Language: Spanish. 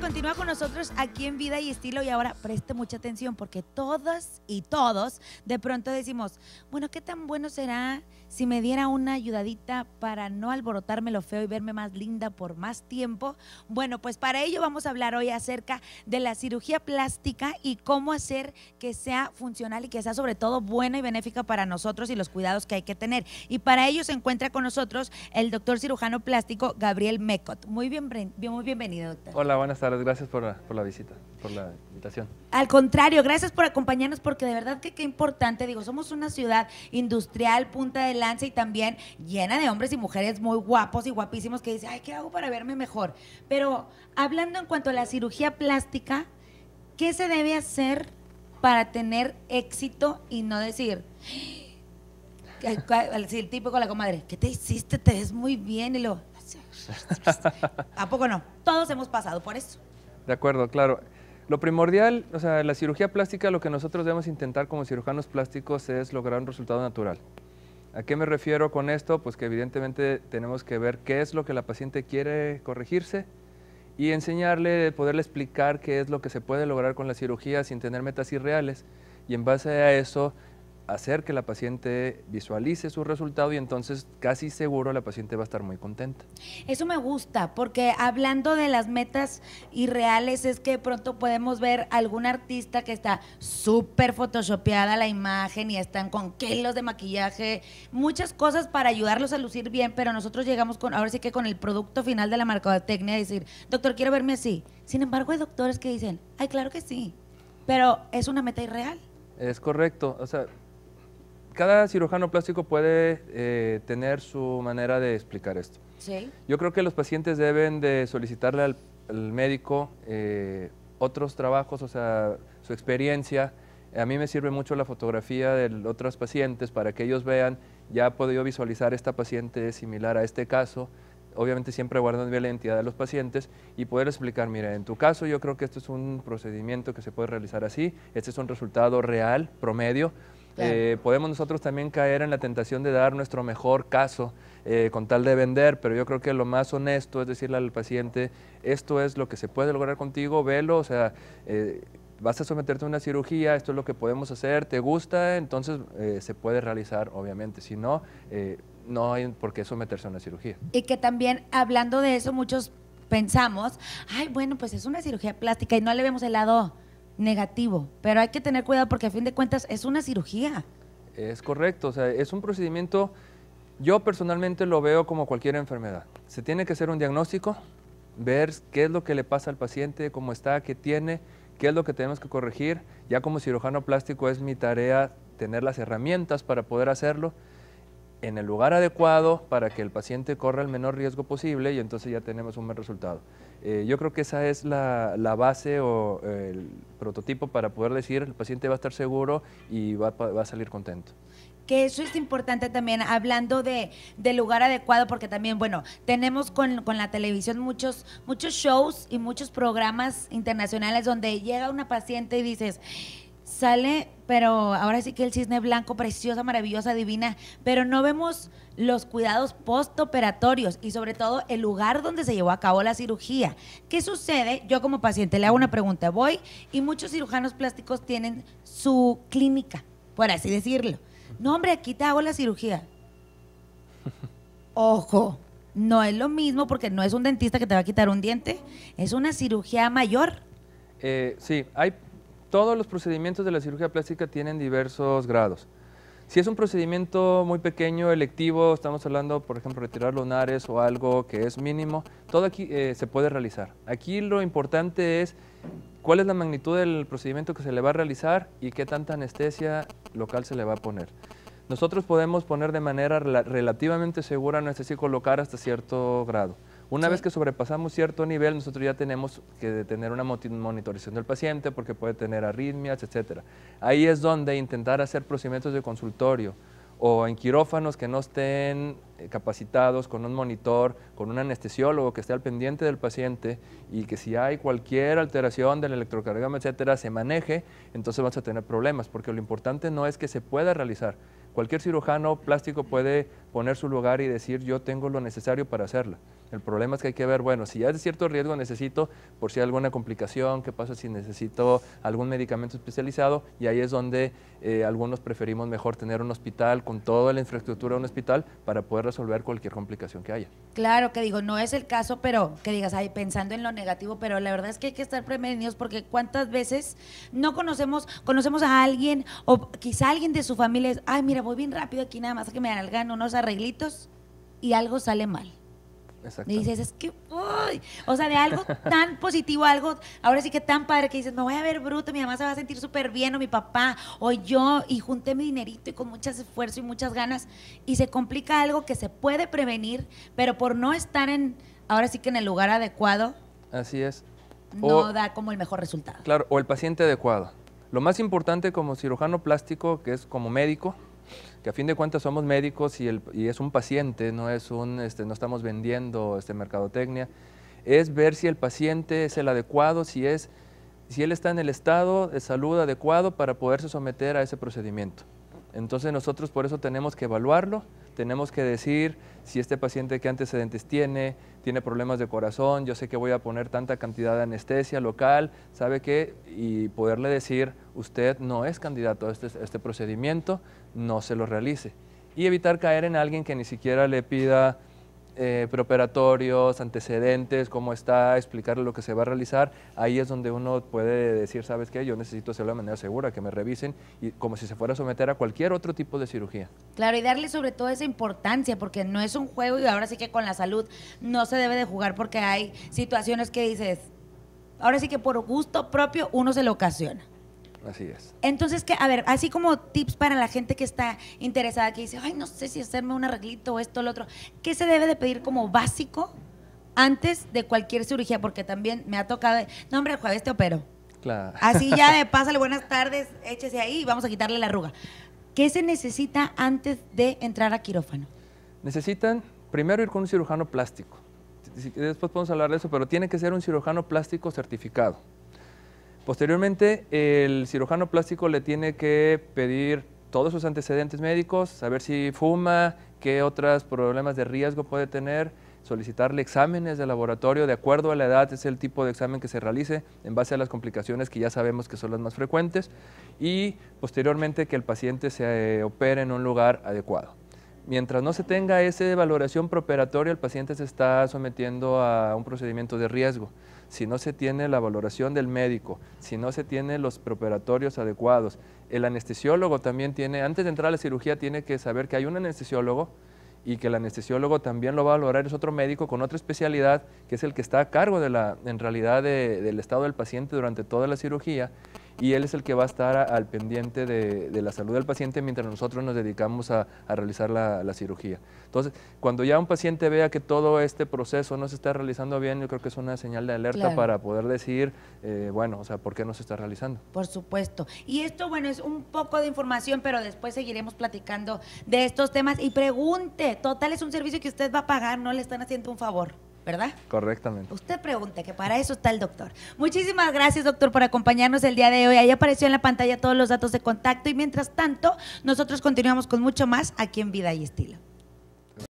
continúa con nosotros aquí en Vida y Estilo y ahora preste mucha atención porque todas y todos de pronto decimos, bueno, ¿qué tan bueno será si me diera una ayudadita para no alborotarme lo feo y verme más linda por más tiempo? Bueno, pues para ello vamos a hablar hoy acerca de la cirugía plástica y cómo hacer que sea funcional y que sea sobre todo buena y benéfica para nosotros y los cuidados que hay que tener. Y para ello se encuentra con nosotros el doctor cirujano plástico Gabriel Mecot. Muy bien, muy bienvenido, doctor. Hola, buenas tardes gracias por la, visita, por la invitación. Al contrario, gracias por acompañarnos porque de verdad que qué importante, digo, somos una ciudad industrial, punta de lanza y también llena de hombres y mujeres muy guapos y guapísimos que dicen, ay, ¿qué hago para verme mejor? Pero hablando en cuanto a la cirugía plástica, ¿qué se debe hacer para tener éxito y no decir... Sí, el típico la comadre, ¿qué te hiciste? Te ves muy bien. Y lo, ¿A poco no? Todos hemos pasado por eso. De acuerdo, claro. Lo primordial, o sea, la cirugía plástica, lo que nosotros debemos intentar como cirujanos plásticos es lograr un resultado natural. ¿A qué me refiero con esto? Pues que evidentemente tenemos que ver qué es lo que la paciente quiere corregirse y enseñarle, poderle explicar qué es lo que se puede lograr con la cirugía sin tener metas irreales. Y en base a eso, hacer que la paciente visualice su resultado y entonces casi seguro la paciente va a estar muy contenta. Eso me gusta, porque hablando de las metas irreales, es que pronto podemos ver algún artista que está súper photoshopeada la imagen y están con kilos de maquillaje, muchas cosas para ayudarlos a lucir bien, pero nosotros llegamos con, ahora sí que con el producto final de la y decir, doctor, quiero verme así. Sin embargo, hay doctores que dicen, ay, claro que sí, pero es una meta irreal. Es correcto, o sea, cada cirujano plástico puede eh, tener su manera de explicar esto. Yo creo que los pacientes deben de solicitarle al, médico eh, otros trabajos, o sea, su experiencia. A mí me sirve mucho la fotografía de otros pacientes para que ellos vean, ya he podido visualizar esta paciente similar a este caso, obviamente siempre guardando bien la identidad de los pacientes y poder explicar, mira, en tu caso yo creo que esto es un procedimiento que se puede realizar así, este es un resultado real, promedio, eh, podemos nosotros también caer en la tentación de dar nuestro mejor caso eh, con tal de vender, pero yo creo que lo más honesto es decirle al paciente, esto es lo que se puede lograr contigo, velo, o sea, eh, vas a someterte a una cirugía, esto es lo que podemos hacer, te gusta, entonces se puede realizar, obviamente, si no, no hay por qué someterse a una cirugía. Y que también, hablando de eso, muchos pensamos, ay, bueno, pues es una cirugía plástica y no le vemos el lado negativo, pero hay que tener cuidado porque a fin de cuentas es una cirugía. Es correcto, o sea, es un procedimiento, yo personalmente lo veo como cualquier enfermedad. Se tiene que hacer un diagnóstico, ver qué es lo que le pasa al paciente, cómo está, qué tiene, qué es lo que tenemos que corregir. Ya como cirujano plástico es mi tarea tener las herramientas para poder hacerlo en el lugar adecuado para que el paciente corra el menor riesgo posible y entonces ya tenemos un buen resultado. Eh, yo creo que esa es la, base o eh, el prototipo para poder decir el paciente va a estar seguro y va, a salir contento que eso es importante también, hablando de, del lugar adecuado, porque también, bueno, tenemos con, con, la televisión muchos, muchos shows y muchos programas internacionales donde llega una paciente y dices, sale, pero ahora sí que el cisne blanco, preciosa, maravillosa, divina, pero no vemos los cuidados postoperatorios y sobre todo el lugar donde se llevó a cabo la cirugía. ¿Qué sucede? Yo como paciente le hago una pregunta, voy y muchos cirujanos plásticos tienen su clínica, por así decirlo. No, hombre, aquí te hago la cirugía. Ojo, no es lo mismo porque no es un dentista que te va a quitar un diente, es una cirugía mayor. Eh, sí, hay todos los procedimientos de la cirugía plástica tienen diversos grados. Si es un procedimiento muy pequeño, electivo, estamos hablando, por ejemplo, retirar lunares o algo que es mínimo, todo aquí eh, se puede realizar. Aquí lo importante es cuál es la magnitud del procedimiento que se le va a realizar y qué tanta anestesia local se le va a poner. Nosotros podemos poner de manera relativamente segura anestesia y colocar hasta cierto grado. Una vez que sobrepasamos cierto nivel, nosotros ya tenemos que tener una monitorización del paciente porque puede tener arritmias, etc. Ahí es donde intentar hacer procedimientos de consultorio o en quirófanos que no estén eh, capacitados con un monitor, con un anestesiólogo que esté al pendiente del paciente y que si hay cualquier alteración del electrocardiograma, etcétera, se maneje, entonces vamos a tener problemas, porque lo importante no es que se pueda realizar. Cualquier cirujano plástico puede poner su lugar y decir yo tengo lo necesario para hacerla. El problema es que hay que ver, bueno, si ya es de cierto riesgo necesito, por si hay alguna complicación, qué pasa si necesito algún medicamento especializado, y ahí es donde eh, algunos preferimos mejor tener un hospital con toda la infraestructura de un hospital para poder resolver cualquier complicación que haya. Claro, que digo, no es el caso, pero que digas, ahí pensando en lo negativo, pero la verdad es que hay que estar prevenidos porque cuántas veces no conocemos, conocemos a alguien o quizá alguien de su familia es, ay, mira, voy bien rápido aquí nada más que me gano, unos arreglitos y algo sale mal. Y dices, es que, o sea, de algo tan positivo, algo, ahora sí que tan padre que dices, me voy a ver bruto, mi mamá se va a sentir súper bien, o mi papá, o yo, y junté mi dinerito y con mucho esfuerzo y muchas ganas, y se complica algo que se puede prevenir, pero por no estar en, ahora sí que en el lugar adecuado. Así es. No da como el mejor resultado. Claro, o el paciente adecuado. Lo más importante como cirujano plástico, que es como médico, que a fin de cuentas somos médicos y, es un paciente, este, no, estamos vendiendo este, mercadotecnia, es ver si el paciente es el adecuado, si, es, si él está en el estado de salud adecuado para poderse someter a ese procedimiento. Entonces nosotros por eso tenemos que evaluarlo, tenemos que decir si este paciente qué antecedentes tiene, tiene problemas de corazón, yo sé que voy a poner tanta cantidad de anestesia local, sabe qué, y poderle decir usted no es candidato a este, este, procedimiento, no se lo realice. Y evitar caer en alguien que ni siquiera le pida eh, preparatorios, antecedentes, cómo está, explicarle lo que se va a realizar, ahí es donde uno puede decir, ¿sabes qué? Yo necesito hacerlo de manera segura, que me revisen, y como si se fuera a someter a cualquier otro tipo de cirugía. Claro, y darle sobre todo esa importancia, porque no es un juego y ahora sí que con la salud no se debe de jugar porque hay situaciones que dices, ahora sí que por gusto propio uno se lo ocasiona. Así es. Entonces, que, a ver, así como tips para la gente que está interesada, que dice, ay, no sé si hacerme un arreglito o esto o lo otro, ¿qué se debe de pedir como básico antes de cualquier cirugía? Porque también me ha tocado, no, hombre, el jueves te opero. Claro. Así ya pásale buenas tardes, échese ahí y vamos a quitarle la arruga. ¿Qué se necesita antes de entrar a quirófano? Necesitan primero ir con un cirujano plástico. Después podemos hablar de eso, pero tiene que ser un cirujano plástico certificado. Posteriormente, el cirujano plástico le tiene que pedir todos sus antecedentes médicos, saber si fuma, qué otros problemas de riesgo puede tener, solicitarle exámenes de laboratorio de acuerdo a la edad, es el tipo de examen que se realice en base a las complicaciones que ya sabemos que son las más frecuentes y posteriormente que el paciente se opere en un lugar adecuado. Mientras no se tenga esa valoración preparatoria, el paciente se está sometiendo a un procedimiento de riesgo. Si no se tiene la valoración del médico, si no se tiene los preparatorios adecuados, el anestesiólogo también tiene, antes de entrar a la cirugía, tiene que saber que hay un anestesiólogo y que el anestesiólogo también lo va a valorar, es otro médico con otra especialidad, que es el que está a cargo de la, en realidad del estado del paciente durante toda la cirugía y él es el que va a estar al pendiente de, la salud del paciente mientras nosotros nos dedicamos a, realizar la, cirugía. Entonces, cuando ya un paciente vea que todo este proceso no se está realizando bien, yo creo que es una señal de alerta para poder decir, eh, bueno, o sea, ¿por qué no se está realizando? Por supuesto. Y esto, bueno, es un poco de información, pero después seguiremos platicando de estos temas. Y pregunte, total es un servicio que usted va a pagar, no le están haciendo un favor. ¿verdad? Correctamente. Usted pregunta, que para eso está el doctor. Muchísimas gracias, doctor, por acompañarnos el día de hoy. Ahí apareció en la pantalla todos los datos de contacto y mientras tanto, nosotros continuamos con mucho más aquí en Vida y Estilo.